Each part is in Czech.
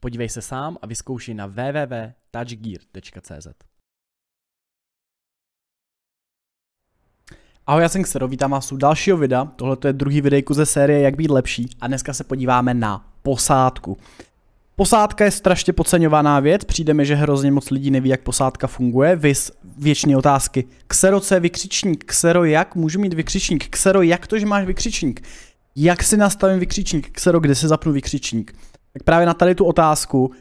Podívej se sám a vyzkoušej na www.touchgear.cz. Ahoj, já jsem Xero, vítám vás u dalšího videa. Tohle je druhý videjku ze série Jak být lepší a dneska se podíváme na posádku. Posádka je strašně podceňovaná věc, přijde mi, že hrozně moc lidí neví, jak posádka funguje, vys věčné otázky. Ksero, co je vykřičník? Ksero, jak můžu mít vykřičník? Ksero, jak to, že máš vykřičník? Jak si nastavím vykřičník? Ksero, kde se zapnu vykřičník? Tak právě na tady tu otázku uh,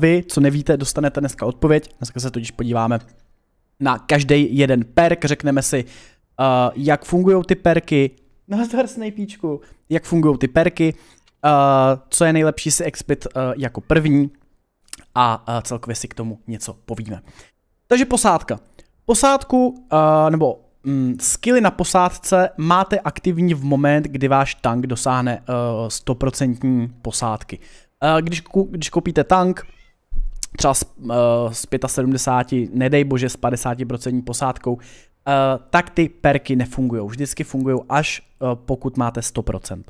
vy, co nevíte, dostanete dneska odpověď. Dneska se totiž podíváme na každý jeden perk, řekneme si, uh, jak fungují ty perky, nazdar Snapeíčku, jak fungují ty perky, uh, co je nejlepší si expit uh, jako první a uh, celkově si k tomu něco povíme. Takže posádka. Posádku, uh, nebo mm, skilly na posádce máte aktivní v moment, kdy váš tank dosáhne uh, eh, 100% posádky. Uh, když, když koupíte tank, třeba z, uh, z 75, nedej bože, s 50% posádkou, uh, tak ty perky nefungují. Vždycky fungují až uh, pokud máte 100%. Um,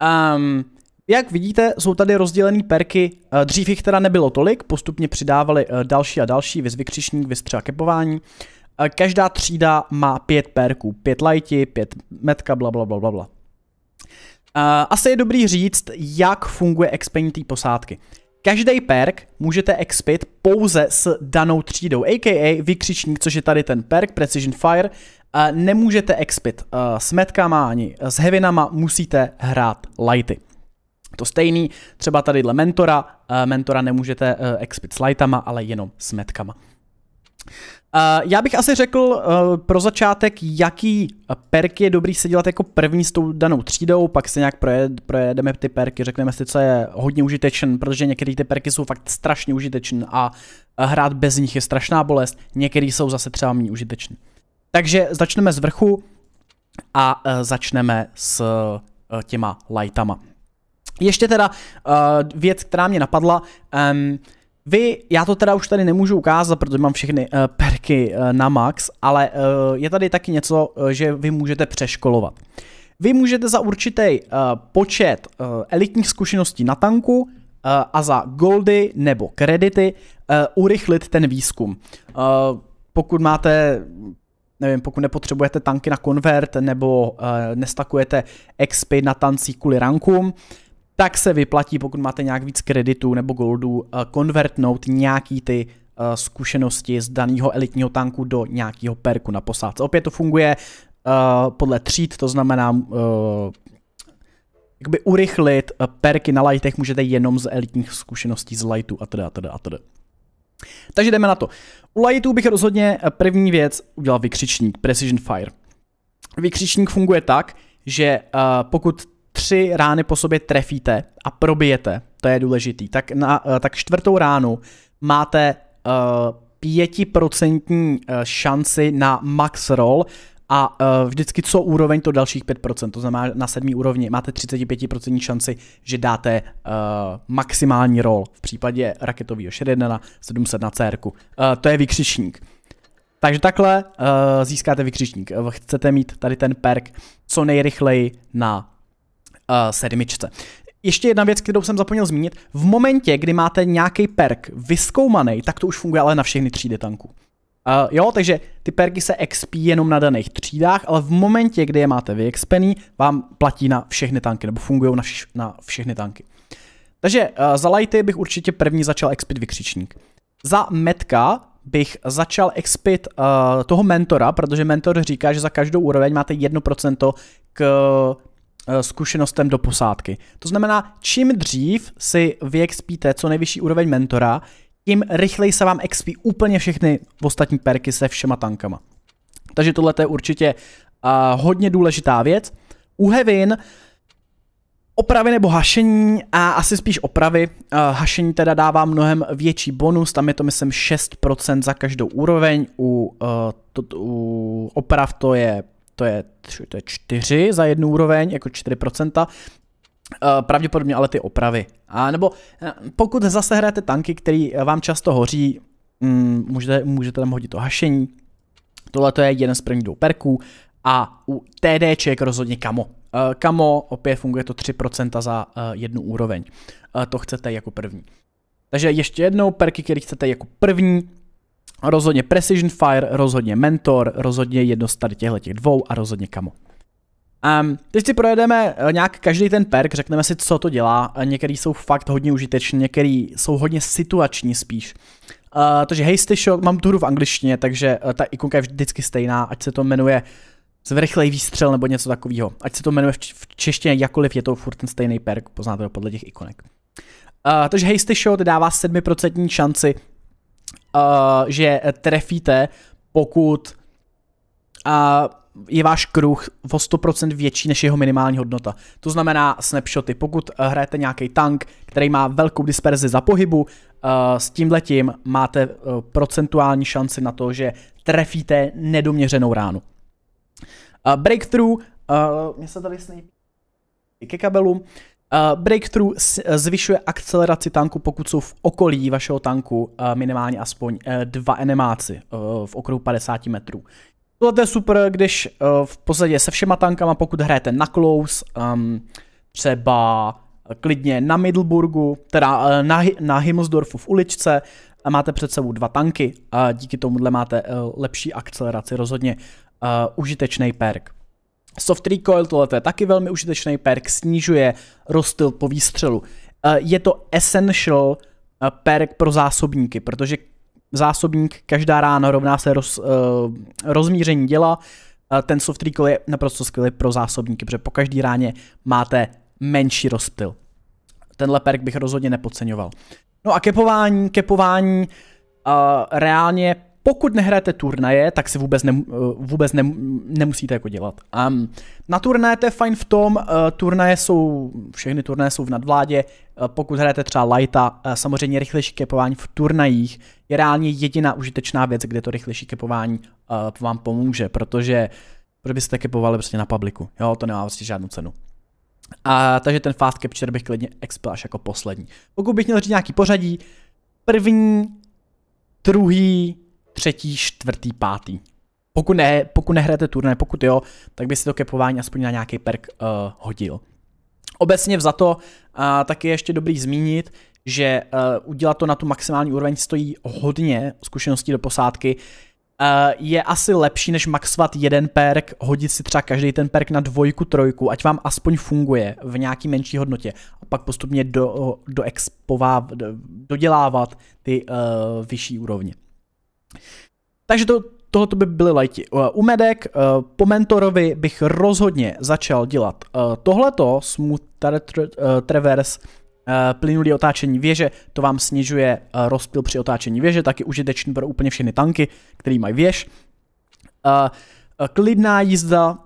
ehm, jak vidíte, jsou tady rozdělené perky, dřív jich teda nebylo tolik, postupně přidávali další a další, vyzvykřišník, vykřičník, viz kepování. Uh, Eh, každá třída má pět perků, pět lighti, pět metka, bla, bla, bla, bla, bla. Eh, asi je dobrý říct, jak funguje expení té posádky. Každý perk můžete expit pouze s danou třídou, a.k.a. vykřičník, což je tady ten perk, Precision Fire, eh, nemůžete expit s metkama ani s heavinama, musíte hrát lighty. To stejný, třeba tadyhle mentora, mentora nemůžete expit s lightama, ale jenom s metkama. Eh, já bych asi řekl uh, pro začátek, jaký perky je dobrý si dělat jako první s tou danou třídou, pak se nějak projed, projedeme ty perky, řekneme si, co je hodně užitečný, protože některé ty perky jsou fakt strašně užitečné a eh, hrát bez nich je strašná bolest, některé jsou zase třeba méně užitečné. Takže začneme z vrchu a uh, začneme s uh, těma lightama. Ještě teda uh, věc, která mě napadla, um, vy, já to teda už tady nemůžu ukázat, protože mám všechny uh, perky uh, na max, ale uh, je tady taky něco, uh, že vy můžete přeškolovat. Vy můžete za určitý uh, počet uh, elitních zkušeností na tanku uh, a za goldy nebo kredity uh, urychlit ten výzkum. Uh, pokud máte nevím, pokud nepotřebujete tanky na konvert nebo uh, nestakujete expy na tancí kvůli rankům, tak se vyplatí, pokud máte nějak víc kreditů nebo goldů, eh, konvertnout nějaký ty eh, zkušenosti z daného elitního tanku do nějakého perku na posádce. Opět to funguje eh, podle tříd, to znamená jakby urychlit perky na lightech můžete jenom z elitních zkušeností z lightu a teda a teda a teda. Takže jdeme na to. U lightů bych rozhodně první věc udělal vykřičník, Precision Fire. Vykřičník funguje tak, že pokud tři rány po sobě trefíte a probijete, to je důležitý, tak, na, eh, tak čtvrtou ránu máte uh, šanci na max roll a uh, vždycky co úroveň, to dalších 5%, to znamená na sedmý úrovni máte 35% šanci, že dáte uh, maximální roll v případě raketového na 700 na CR. Uh, to je vykřičník. Takže takhle uh, získáte vykřičník. Chcete mít tady ten perk co nejrychleji na Eh, sedmičce. Ještě jedna věc, kterou jsem zapomněl zmínit. V momentě, kdy máte nějaký perk vyskoumaný, tak to už funguje ale na všechny třídy tanků. Uh, eh, jo, takže ty perky se XP jenom na daných třídách, ale v momentě, kdy je máte vyexpený, vám platí na všechny tanky, nebo fungují na, vš- na všechny tanky. Takže uh, za lighty bych určitě první začal expit vykřičník. Za metka bych začal expit uh, toho mentora, protože mentor říká, že za každou úroveň máte 1% k Eh, zkušenostem do posádky. To znamená, čím dřív si vyexpíte co nejvyšší úroveň mentora, tím rychleji se vám expí úplně všechny ostatní perky se všema tankama. Takže tohle je určitě uh, hodně důležitá věc. U Hevin opravy nebo hašení a asi spíš opravy. Uh, hašení teda dává mnohem větší bonus, tam je to myslím 6% za každou úroveň, u, uh, to, u oprav to je to je, tři, to je čtyři za jednu úroveň, jako 4%, eh, pravděpodobně ale ty opravy. A nebo eh, pokud zase hrajete tanky, který vám často hoří, mm, můžete, můžete tam hodit to hašení. Tohle to je jeden z prvních dvou perků a u TDček rozhodně kamo. Eh, kamo, opět funguje to 3% za jednu úroveň. To chcete jako první. Takže ještě jednou, perky, které chcete jako první, Rozhodně Precision Fire, rozhodně Mentor, rozhodně jedno z tady těchto těch dvou a rozhodně Kamo. Um, teď si projedeme eh, nějak každý ten perk, řekneme si, co to dělá. Eh, některý jsou fakt hodně užiteční, některý jsou hodně situační spíš. Uh, takže Hasty Shock, mám tu hru v angličtině, takže uh, ta ikonka je vždycky stejná, ať se to jmenuje zvrchlej výstřel nebo něco takového. Ať se to jmenuje v, v češtině jakoliv, je to furt ten stejný perk, poznáte ho podle těch ikonek. Uh, takže Hasty Shot dává 7% šanci Eh, že trefíte, pokud uh, je váš kruh o 100% větší než jeho minimální hodnota. To znamená snapshoty. Pokud eh, hrajete nějaký tank, který má velkou disperzi za pohybu, eh, s tím letím máte procentuální šanci na to, že trefíte nedoměřenou ránu. Breakthrough, mě se tady snípí ke kabelu, Eh, breakthrough eh, zvyšuje akceleraci tanku, pokud jsou v okolí vašeho tanku eh, minimálně aspoň dva enemáci v okruhu 50 metrů. Tohle je super, když v podstatě se všema tankama, pokud hrajete na close, ehm, třeba klidně na Middleburgu, teda na, na Himmelsdorfu v uličce, a máte před sebou dva tanky a díky tomuhle máte lepší akceleraci, rozhodně užitečný perk. Soft recoil, tohle je taky velmi užitečný perk, snižuje rozstyl po výstřelu. Eh, je to essential eh, perk pro zásobníky, protože zásobník každá rána rovná se roz, eh, rozmíření děla. Ten soft recoil je naprosto skvělý pro zásobníky, protože po každý ráně máte menší rozptyl. Tenhle perk bych rozhodně nepodceňoval. No a kepování, kepování uh, reálně pokud nehráte turnaje, tak si vůbec, ne, eh, vůbec ne, nemusíte jako dělat. Um, na turnaje to je fajn v tom, uh, turnaje jsou, všechny turnaje jsou v nadvládě, uh, pokud hrajete třeba lighta, uh, samozřejmě rychlejší kepování v turnajích je reálně jediná užitečná věc, kde to rychlejší kepování uh, vám pomůže, protože, proč byste kepovali prostě na publiku, jo, to nemá prostě žádnou cenu. A, takže ten fast capture bych klidně expil až jako poslední. Pokud bych měl říct nějaký pořadí, první, druhý, třetí, čtvrtý, pátý. Pokud, ne, pokud nehráte turné, pokud jo, tak by si to kepování aspoň na nějaký perk uh, hodil. Obecně za to uh, taky je ještě dobrý zmínit, že uh, udělat to na tu maximální úroveň stojí hodně zkušeností do posádky. Uh, je asi lepší, než maxovat jeden perk, hodit si třeba každý ten perk na dvojku, trojku, ať vám aspoň funguje v nějaký menší hodnotě a pak postupně do, do expová, do, dodělávat ty uh, vyšší úrovně. Takže to, tohoto by byly lajti. Eh, u medek eh, po mentorovi bych rozhodně začal dělat eh, tohleto, smooth traverse, plynulý otáčení věže, to vám snižuje rozpil při otáčení věže, taky užitečný pro úplně všechny tanky, který mají věž. Klidná jízda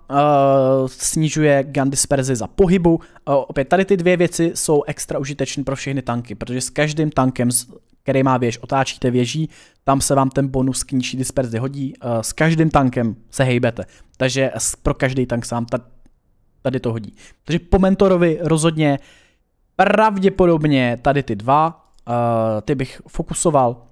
snižuje gun disperzi za pohybu. Opět tady ty dvě věci jsou extra užitečné pro všechny tanky, protože s každým tankem, který má věž, otáčíte věží, tam se vám ten bonus k nižší disperzi hodí, eh, s každým tankem se hejbete, takže pro každý tank sám tady to hodí. Takže po mentorovi rozhodně pravděpodobně tady ty dva, eh, ty bych fokusoval,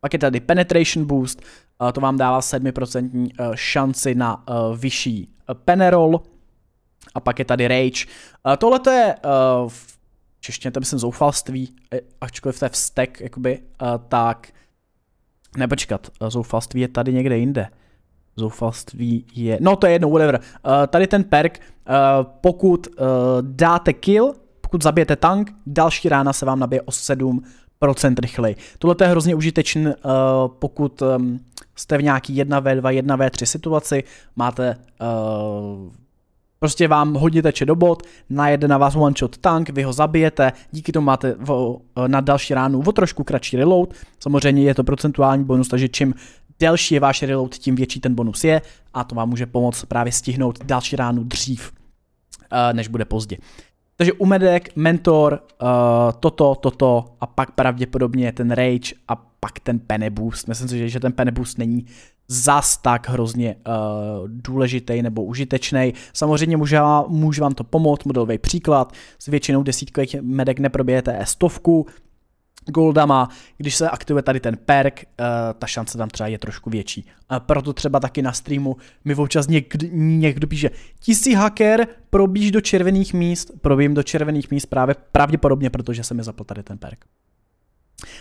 pak je tady penetration boost, eh, to vám dává 7% šanci na vyšší penerol, a pak je tady rage. Tohle je v češtině to myslím zoufalství, e, ačkoliv to je vztek, jakoby, uh, tak nepočkat, e, zoufalství je tady někde jinde. Zoufalství je, no to je jedno, whatever. Uh, tady ten perk, uh, pokud uh, dáte kill, pokud zabijete tank, další rána se vám nabije o 7% rychleji. Tohle je hrozně užitečný, uh, pokud um, jste v nějaký 1v2, 1v3 situaci, máte uh, Prostě vám hodně teče do bot, najede na vás one shot tank, vy ho zabijete, díky tomu máte vo, eh, na další ránu o trošku kratší reload, samozřejmě je to procentuální bonus, takže čím delší je váš reload, tím větší ten bonus je a to vám může pomoct právě stihnout další ránu dřív, eh, než bude pozdě. Takže umedek, mentor, uh, toto, toto a pak pravděpodobně ten rage a pak ten peneboost. Myslím si, že ten peneboost není zas tak hrozně uh, eh, důležitý nebo užitečný. Samozřejmě může, může vám to pomoct, modelový příklad, s většinou desítkových medek neprobijete stovku, goldama, když se aktivuje tady ten perk, eh, ta šance tam třeba je trošku větší. A proto třeba taky na streamu mi občas někdo, někdo píše, ti jsi hacker, probíš do červených míst, probím do červených míst právě pravděpodobně, protože se mi zapl tady ten perk.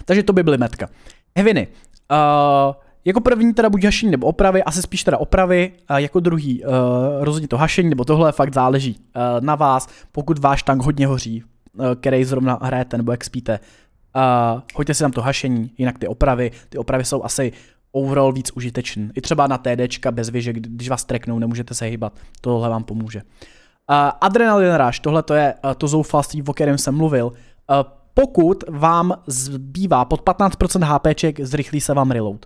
Takže to by byly metka. Heviny, uh, eh, jako první teda buď hašení nebo opravy, asi spíš teda opravy, a jako druhý uh, rozhodně to hašení nebo tohle fakt záleží uh, na vás, pokud váš tank hodně hoří, který zrovna hrajete nebo jak spíte, a hoďte si tam to hašení, jinak ty opravy, ty opravy jsou asi overall víc užitečný. I třeba na TDčka bez věže, když vás treknou, nemůžete se hýbat, tohle vám pomůže. Uh, adrenalin rush, tohle to je uh, to zoufalství, o kterém jsem mluvil. Uh, pokud vám zbývá pod 15% HPček, zrychlí se vám reload.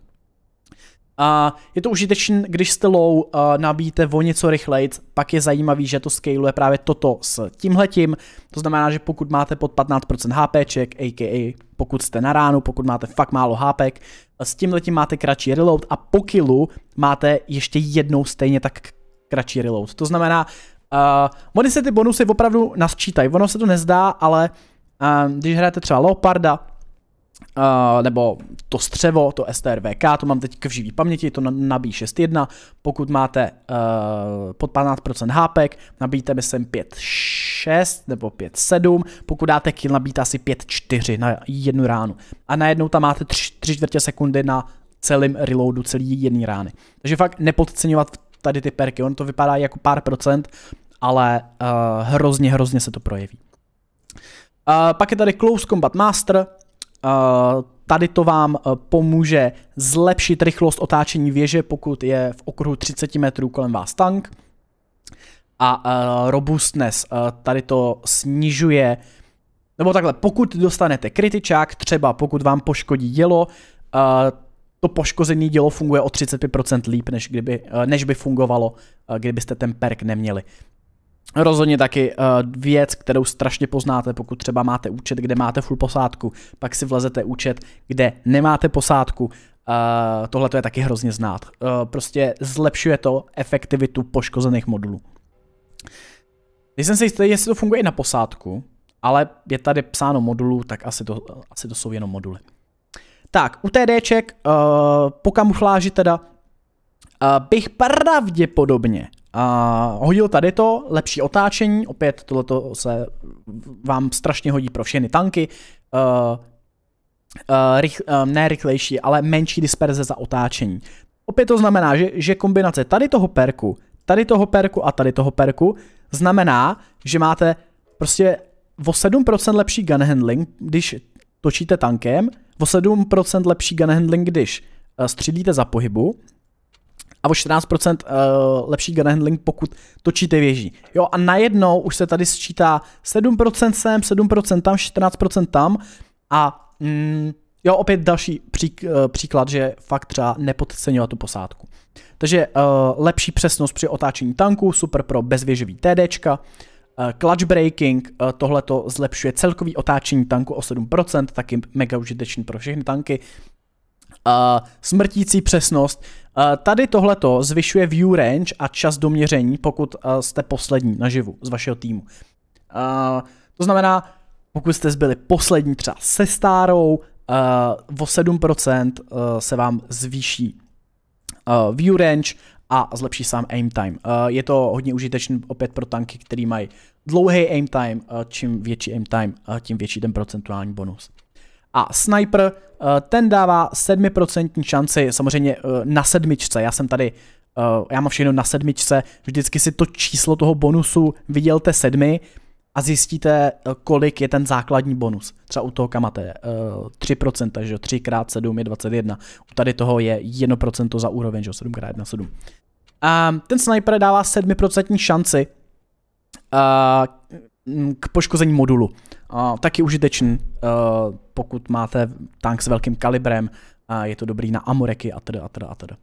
A je to užitečné, když jste low, eh, nabíjíte o něco rychleji, pak je zajímavý, že to scaleuje právě toto s tímhletím, to znamená, že pokud máte pod 15% HPček, aka pokud jste na ránu, pokud máte fakt málo hápek, eh, s tímhletím máte kratší reload a po killu máte ještě jednou stejně tak kratší reload. To znamená, uh, eh, oni se ty bonusy opravdu nasčítají, ono se to nezdá, ale uh, když hrajete třeba Leoparda, Uh, nebo to střevo, to STRVK, to mám teď v živý paměti, to nabíjí 6.1, pokud máte uh, pod 15% hápek, nabíjíte myslím 5.6 nebo 5.7, pokud dáte kill, nabíjte asi 5.4 na jednu ránu. A najednou tam máte 3, 3 čtvrtě sekundy na celém reloadu, celý jedné rány. Takže fakt nepodceňovat tady ty perky, on to vypadá jako pár procent, ale uh, hrozně, hrozně se to projeví. Uh, pak je tady Close Combat Master, Eh, tady to vám eh, pomůže zlepšit rychlost otáčení věže, pokud je v okruhu 30 metrů kolem vás tank. A eh, robustness, tady to snižuje, nebo takhle, pokud dostanete kritičák, třeba pokud vám poškodí dělo, to poškozené dělo funguje o 35% líp, než, kdyby, než by fungovalo, kdybyste ten perk neměli. Rozhodně taky uh, věc, kterou strašně poznáte, pokud třeba máte účet, kde máte full posádku, pak si vlezete účet, kde nemáte posádku, Uh, tohle to je taky hrozně znát. Uh, prostě zlepšuje to efektivitu poškozených modulů. Nejsem si jistý, jestli to funguje i na posádku, ale je tady psáno modulů, tak asi to, asi to jsou jenom moduly. Tak, u TDček, uh, po kamufláži teda, uh, bych pravděpodobně a hodil tady to, lepší otáčení, opět tohleto se vám strašně hodí pro všechny tanky. Uh, eh, uh, eh, rychl, uh, eh, ne rychlejší, ale menší disperze za otáčení. Opět to znamená, že, že kombinace tady toho perku, tady toho perku a tady toho perku znamená, že máte prostě o 7% lepší gun handling, když točíte tankem, o 7% lepší gun handling, když střílíte za pohybu, a o 14% eh, lepší gun handling, pokud točíte věží. Jo a najednou už se tady sčítá 7% sem, 7% tam, 14% tam a mm, jo opět další přík, eh, příklad, že fakt třeba nepodceňovat tu posádku. Takže uh, lepší přesnost při otáčení tanku, super pro bezvěžový TDčka, Clutch braking, tohle to zlepšuje celkový otáčení tanku o 7%, taky mega užitečný pro všechny tanky uh, smrtící přesnost. Uh, tady tohleto zvyšuje view range a čas doměření, pokud uh, jste poslední naživu z vašeho týmu. Uh, to znamená, pokud jste zbyli poslední třeba se stárou, uh, o 7% uh, se vám zvýší uh, view range a zlepší sám aim time. Uh, je to hodně užitečný opět pro tanky, který mají dlouhý aim time, uh, čím větší aim time, uh, tím větší ten procentuální bonus. A sniper, eh, ten dává 7% šanci, samozřejmě eh, na sedmičce, já jsem tady eh, já mám všechno na sedmičce, vždycky si to číslo toho bonusu vidělte sedmi a zjistíte, kolik je ten základní bonus. Třeba u toho kamate 3%, takže 3 x 7 je 21. U tady toho je 1% za úroveň, že 7 x 1 7. A ten sniper dává 7% šanci k poškození modulu. Uh, taky užitečný, uh, pokud máte tank s velkým kalibrem, uh, je to dobrý na amoreky a teda a teda a teda.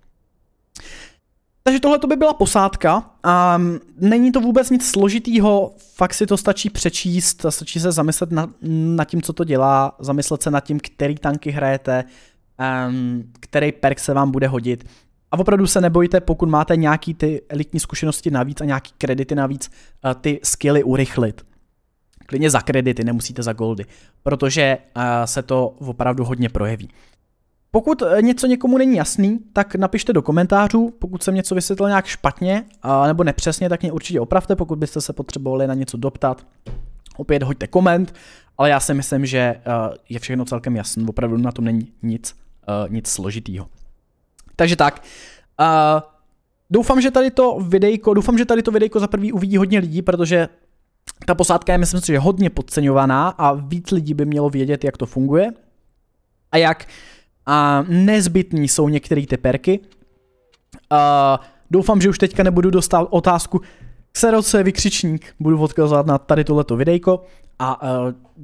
Takže tohle to by byla posádka. Um, není to vůbec nic složitýho, fakt si to stačí přečíst, stačí se zamyslet na, nad tím, co to dělá, zamyslet se nad tím, který tanky hrajete, um, který perk se vám bude hodit. A opravdu se nebojte, pokud máte nějaký ty elitní zkušenosti navíc a nějaký kredity navíc, uh, ty skilly urychlit klidně za kredity, nemusíte za goldy, protože eh, se to opravdu hodně projeví. Pokud eh, něco někomu není jasný, tak napište do komentářů, pokud jsem něco vysvětlil nějak špatně nebo nepřesně, tak mě určitě opravte, pokud byste se potřebovali na něco doptat, opět hoďte koment, ale já si myslím, že eh, je všechno celkem jasné, opravdu na tom není nic, nic složitýho. Takže tak, Doufám, že tady to videjko, doufám, že tady to videjko za prvý uvidí hodně lidí, protože ta posádka je, myslím si, že hodně podceňovaná a víc lidí by mělo vědět, jak to funguje a jak a nezbytní jsou některé ty perky. A doufám, že už teďka nebudu dostat otázku, je vykřičník, budu odkazovat na tady tohleto videjko a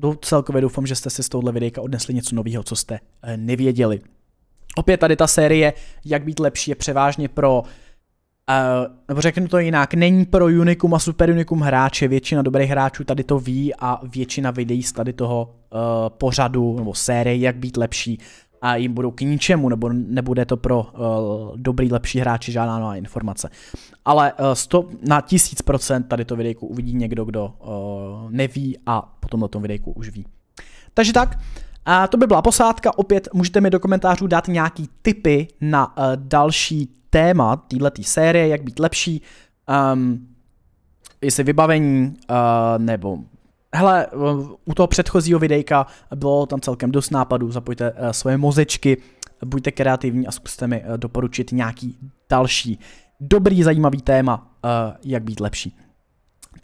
uh, celkově doufám, že jste si z tohohle videjka odnesli něco nového, co jste uh, nevěděli. Opět tady ta série, jak být lepší, je převážně pro uh, Uh, nebo řeknu to jinak, není pro Unicum a Super Unicum hráče, většina dobrých hráčů tady to ví a většina videí z tady toho uh, pořadu nebo série, jak být lepší a jim budou k ničemu, nebo nebude to pro uh, dobrý, lepší hráči žádná nová informace. Ale uh, eh, 100, na 1000% tady to videjku uvidí někdo, kdo uh, neví a potom na tom videjku už ví. Takže tak, a to by byla posádka. Opět můžete mi do komentářů dát nějaký tipy na uh, další téma této série, jak být lepší. Um, jestli vybavení, uh, nebo hele, u toho předchozího videjka bylo tam celkem dost nápadů, zapojte uh, svoje mozečky, buďte kreativní a zkuste mi uh, doporučit nějaký další dobrý, zajímavý téma, uh, jak být lepší.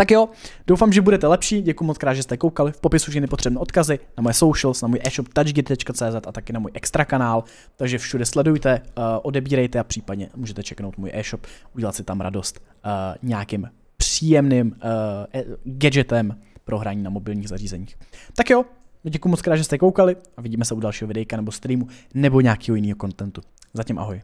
Tak jo, doufám, že budete lepší, děkuji moc krát, že jste koukali, v popisu všechny potřebné odkazy na moje socials, na můj e-shop touchgit.cz a taky na můj extra kanál, takže všude sledujte, uh, odebírejte a případně můžete čeknout můj e-shop, udělat si tam radost uh, nějakým příjemným uh, gadgetem pro hraní na mobilních zařízeních. Tak jo, děkuji moc krát, že jste koukali a vidíme se u dalšího videjka nebo streamu nebo nějakého jiného kontentu. Zatím ahoj.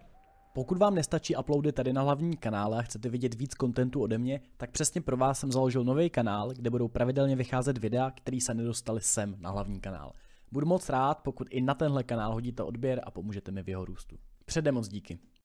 Pokud vám nestačí uploady tady na hlavní kanále a chcete vidět víc kontentu ode mě, tak přesně pro vás jsem založil nový kanál, kde budou pravidelně vycházet videa, které se nedostaly sem na hlavní kanál. Budu moc rád, pokud i na tenhle kanál hodíte odběr a pomůžete mi v jeho růstu. Předem moc díky.